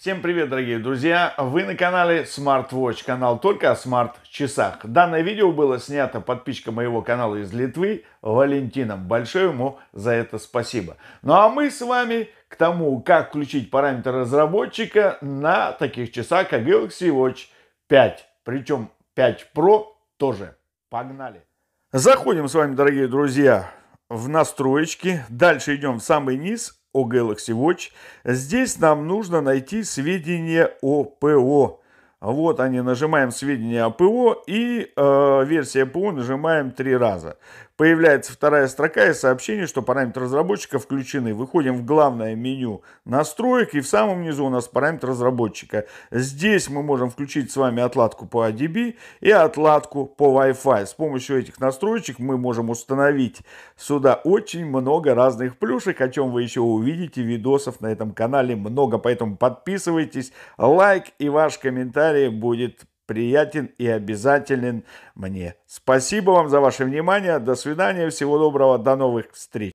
Всем привет, дорогие друзья! Вы на канале SmartWatch, канал только о смарт-часах. Данное видео было снято подписчиком моего канала из Литвы Валентином. Большое ему за это спасибо. Ну а мы с вами к тому, как включить параметры разработчика на таких часах, как Galaxy Watch 5. Причем 5 Pro тоже. Погнали! Заходим с вами, дорогие друзья, в настроечки. Дальше идем в самый низ о Galaxy Watch, здесь нам нужно найти сведения о ПО вот они, нажимаем сведения о ПО и э, версия ПО нажимаем три раза. Появляется вторая строка и сообщение, что параметры разработчика включены. Выходим в главное меню настроек и в самом низу у нас параметр разработчика. Здесь мы можем включить с вами отладку по ADB и отладку по Wi-Fi. С помощью этих настроечек мы можем установить сюда очень много разных плюшек, о чем вы еще увидите видосов на этом канале много. Поэтому подписывайтесь, лайк и ваш комментарий комментарий будет приятен и обязателен мне. Спасибо вам за ваше внимание. До свидания. Всего доброго. До новых встреч.